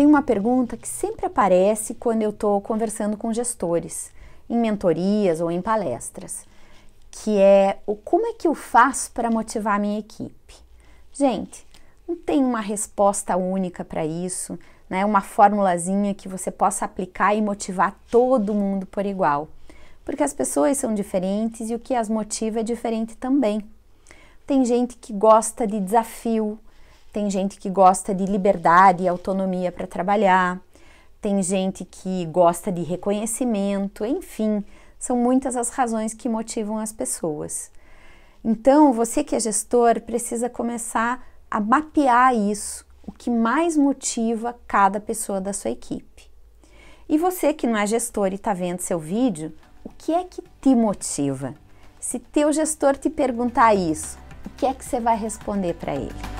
tem uma pergunta que sempre aparece quando eu estou conversando com gestores, em mentorias ou em palestras, que é o como é que eu faço para motivar a minha equipe? Gente, não tem uma resposta única para isso, né? Uma formulazinha que você possa aplicar e motivar todo mundo por igual. Porque as pessoas são diferentes e o que as motiva é diferente também. Tem gente que gosta de desafio, tem gente que gosta de liberdade e autonomia para trabalhar, tem gente que gosta de reconhecimento, enfim, são muitas as razões que motivam as pessoas. Então, você que é gestor precisa começar a mapear isso, o que mais motiva cada pessoa da sua equipe. E você que não é gestor e está vendo seu vídeo, o que é que te motiva? Se teu gestor te perguntar isso, o que é que você vai responder para ele?